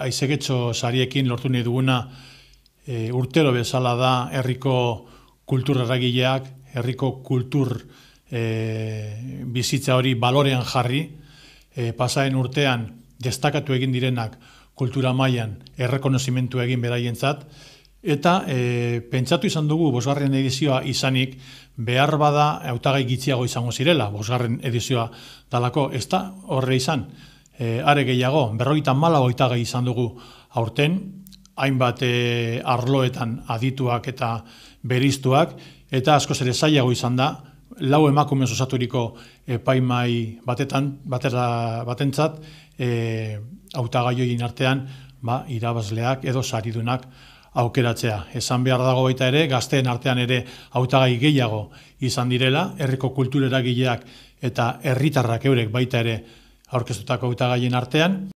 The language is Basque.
aizegetxo sariekin lortu nahi duguna e, urtelo bezala da herriko kultur erragileak, herriko kultur e, bizitza hori balorean jarri, e, pasaen urtean destakatu egin direnak kultura mailan errekonozimentu egin beraientzat, eta e, pentsatu izan dugu bosgarren edizioa izanik behar bada hautagai gitziago izango zirela, bosgarren edizioa dalako, ez da horre izan, E, are gehiago, berroita malago oita izan dugu aurten, hainbat e, arloetan adituak eta beriztuak, eta askoz ere zaiago izan da, lau emakumen zuzaturiko paimai batetan, batera, batentzat, e, autagaioin artean, ba, irabazleak edo saridunak aukeratzea. Esan behar dago baita ere, gazteen artean ere hautagai gehiago izan direla, herriko kulturera gileak eta herritarrak eurek baita ere aurkeztutako eta artean,